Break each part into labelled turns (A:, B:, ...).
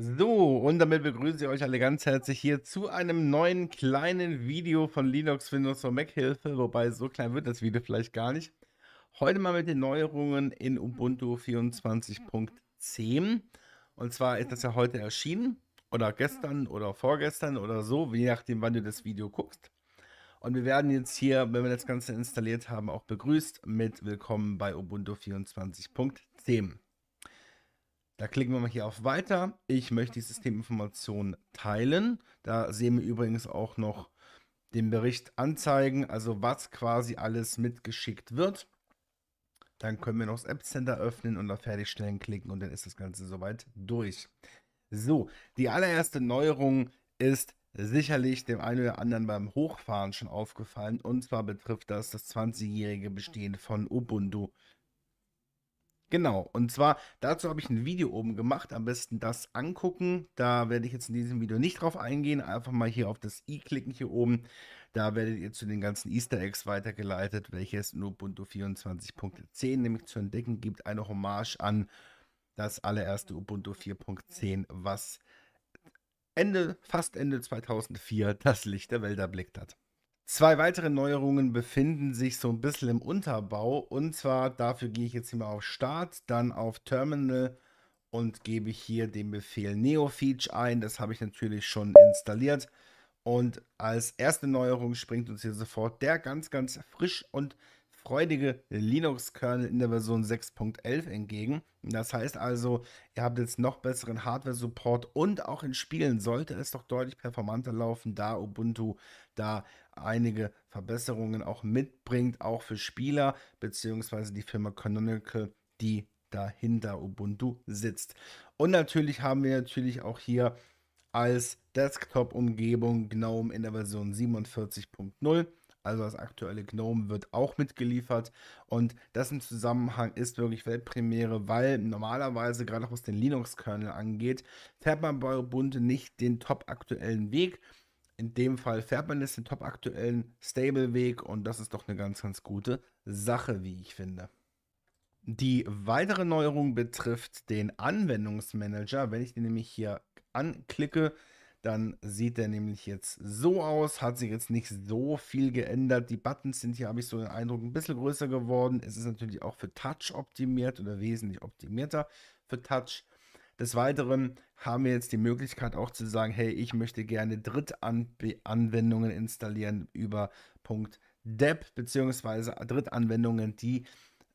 A: So, und damit begrüße ich euch alle ganz herzlich hier zu einem neuen kleinen Video von Linux, Windows und Mac Hilfe, wobei so klein wird das Video vielleicht gar nicht. Heute mal mit den Neuerungen in Ubuntu 24.10. Und zwar ist das ja heute erschienen oder gestern oder vorgestern oder so, je nachdem, wann du das Video guckst. Und wir werden jetzt hier, wenn wir das Ganze installiert haben, auch begrüßt mit Willkommen bei Ubuntu 24.10. Da klicken wir mal hier auf Weiter. Ich möchte die Systeminformation teilen. Da sehen wir übrigens auch noch den Bericht anzeigen, also was quasi alles mitgeschickt wird. Dann können wir noch das App Center öffnen und auf Fertigstellen klicken und dann ist das Ganze soweit durch. So, die allererste Neuerung ist sicherlich dem einen oder anderen beim Hochfahren schon aufgefallen und zwar betrifft das das 20-jährige Bestehen von Ubuntu. Genau, und zwar dazu habe ich ein Video oben gemacht, am besten das angucken. Da werde ich jetzt in diesem Video nicht drauf eingehen, einfach mal hier auf das i klicken hier oben. Da werdet ihr zu den ganzen Easter Eggs weitergeleitet, welche es in Ubuntu 24.10 nämlich zu entdecken gibt. Eine Hommage an das allererste Ubuntu 4.10, was Ende, fast Ende 2004 das Licht der Welt erblickt hat. Zwei weitere Neuerungen befinden sich so ein bisschen im Unterbau. Und zwar dafür gehe ich jetzt hier mal auf Start, dann auf Terminal und gebe hier den Befehl NeoFeach ein. Das habe ich natürlich schon installiert. Und als erste Neuerung springt uns hier sofort der ganz, ganz frisch und freudige Linux-Kernel in der Version 6.11 entgegen. Das heißt also, ihr habt jetzt noch besseren Hardware-Support und auch in Spielen sollte es doch deutlich performanter laufen, da Ubuntu da einige Verbesserungen auch mitbringt, auch für Spieler, bzw. die Firma Canonical, die dahinter Ubuntu sitzt. Und natürlich haben wir natürlich auch hier als Desktop-Umgebung GNOME in der Version 47.0. Also das aktuelle GNOME wird auch mitgeliefert und das im Zusammenhang ist wirklich Weltpremiere, weil normalerweise, gerade auch was den Linux-Kernel angeht, fährt man bei Ubuntu nicht den top aktuellen Weg, in dem Fall fährt man jetzt den top aktuellen Stable-Weg und das ist doch eine ganz, ganz gute Sache, wie ich finde. Die weitere Neuerung betrifft den Anwendungsmanager. Wenn ich den nämlich hier anklicke, dann sieht der nämlich jetzt so aus. Hat sich jetzt nicht so viel geändert. Die Buttons sind hier, habe ich so den Eindruck, ein bisschen größer geworden. Es ist natürlich auch für Touch optimiert oder wesentlich optimierter für Touch. Des Weiteren haben wir jetzt die Möglichkeit auch zu sagen, hey, ich möchte gerne Drittanwendungen installieren über .deb beziehungsweise Drittanwendungen, die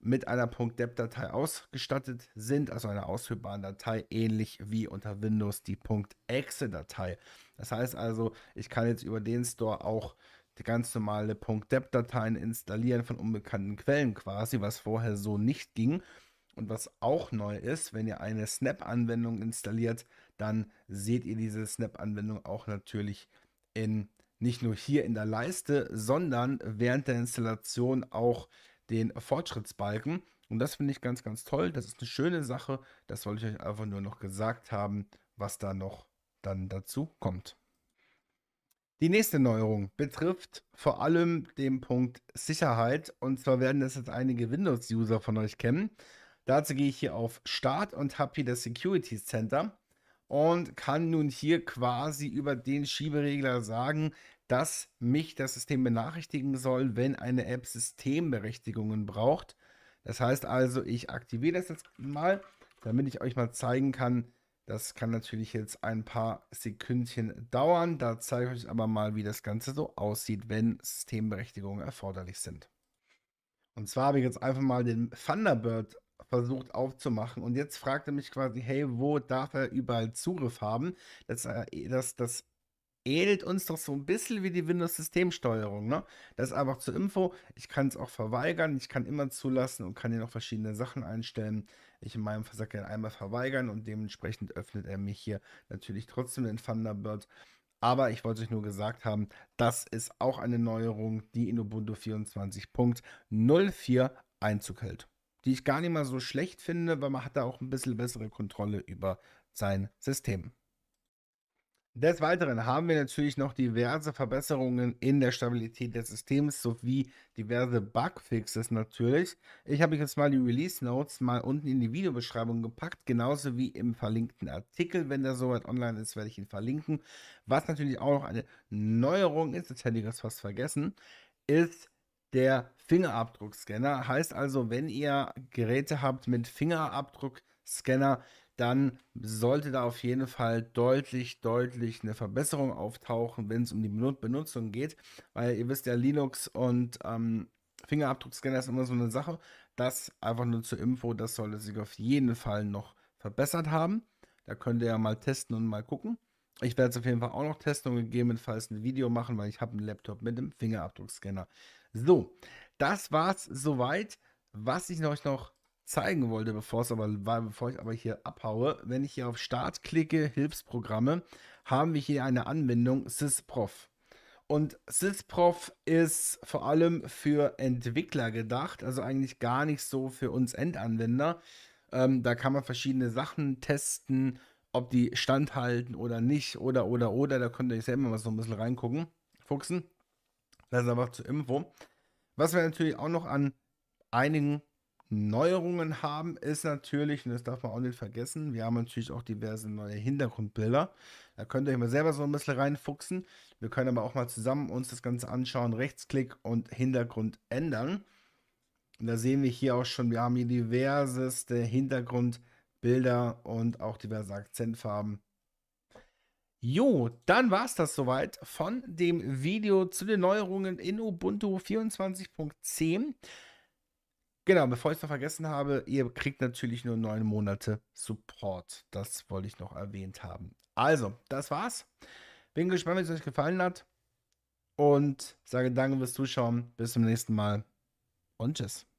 A: mit einer .deb-Datei ausgestattet sind, also einer ausführbaren Datei, ähnlich wie unter Windows die .exe-Datei. Das heißt also, ich kann jetzt über den Store auch die ganz normale .deb-Dateien installieren von unbekannten Quellen quasi, was vorher so nicht ging. Und was auch neu ist, wenn ihr eine Snap-Anwendung installiert, dann seht ihr diese Snap-Anwendung auch natürlich in nicht nur hier in der Leiste, sondern während der Installation auch den Fortschrittsbalken. Und das finde ich ganz, ganz toll. Das ist eine schöne Sache. Das wollte ich euch einfach nur noch gesagt haben, was da noch dann dazu kommt. Die nächste Neuerung betrifft vor allem den Punkt Sicherheit. Und zwar werden das jetzt einige Windows-User von euch kennen. Dazu gehe ich hier auf Start und habe hier das Security Center und kann nun hier quasi über den Schieberegler sagen, dass mich das System benachrichtigen soll, wenn eine App Systemberechtigungen braucht. Das heißt also, ich aktiviere das jetzt mal, damit ich euch mal zeigen kann, das kann natürlich jetzt ein paar Sekündchen dauern. Da zeige ich euch aber mal, wie das Ganze so aussieht, wenn Systemberechtigungen erforderlich sind. Und zwar habe ich jetzt einfach mal den Thunderbird versucht aufzumachen. Und jetzt fragt er mich quasi, hey, wo darf er überall Zugriff haben? Das, äh, das, das ähnelt uns doch so ein bisschen wie die Windows-Systemsteuerung, ne? Das ist einfach zur Info. Ich kann es auch verweigern, ich kann immer zulassen und kann hier noch verschiedene Sachen einstellen. Ich in meinem Fall sage einmal verweigern und dementsprechend öffnet er mich hier natürlich trotzdem den Thunderbird. Aber ich wollte euch nur gesagt haben, das ist auch eine Neuerung, die in Ubuntu 24.04 Einzug hält die ich gar nicht mal so schlecht finde, weil man hat da auch ein bisschen bessere Kontrolle über sein System. Des Weiteren haben wir natürlich noch diverse Verbesserungen in der Stabilität des Systems sowie diverse Bugfixes natürlich. Ich habe jetzt mal die Release Notes mal unten in die Videobeschreibung gepackt, genauso wie im verlinkten Artikel. Wenn der soweit online ist, werde ich ihn verlinken. Was natürlich auch noch eine Neuerung ist, jetzt hätte ich das fast vergessen, ist der Fingerabdruckscanner heißt also, wenn ihr Geräte habt mit Fingerabdruckscanner, dann sollte da auf jeden Fall deutlich, deutlich eine Verbesserung auftauchen, wenn es um die Benutzung geht. Weil ihr wisst ja, Linux und ähm, Fingerabdruckscanner ist immer so eine Sache. Das einfach nur zur Info, das sollte sich auf jeden Fall noch verbessert haben. Da könnt ihr ja mal testen und mal gucken. Ich werde es auf jeden Fall auch noch testen und gegebenenfalls ein Video machen, weil ich habe einen Laptop mit einem Fingerabdruckscanner. So, das war's soweit. Was ich euch noch zeigen wollte, bevor, aber, bevor ich aber hier abhaue, wenn ich hier auf Start klicke, Hilfsprogramme, haben wir hier eine Anwendung SysProf. Und SysProf ist vor allem für Entwickler gedacht, also eigentlich gar nicht so für uns Endanwender. Ähm, da kann man verschiedene Sachen testen, ob die standhalten oder nicht oder oder oder. Da könnt ihr euch selber mal so ein bisschen reingucken, fuchsen. Das ist einfach zur Info. Was wir natürlich auch noch an einigen Neuerungen haben, ist natürlich, und das darf man auch nicht vergessen, wir haben natürlich auch diverse neue Hintergrundbilder. Da könnt ihr euch mal selber so ein bisschen reinfuchsen. Wir können aber auch mal zusammen uns das Ganze anschauen, Rechtsklick und Hintergrund ändern. Und da sehen wir hier auch schon, wir haben hier diverseste Hintergrundbilder. Bilder und auch diverse Akzentfarben. Jo, dann war es das soweit von dem Video zu den Neuerungen in Ubuntu 24.10. Genau, bevor ich es noch vergessen habe, ihr kriegt natürlich nur neun Monate Support. Das wollte ich noch erwähnt haben. Also, das war's. Bin gespannt, wenn es euch gefallen hat. Und sage danke fürs Zuschauen. Bis zum nächsten Mal. Und tschüss.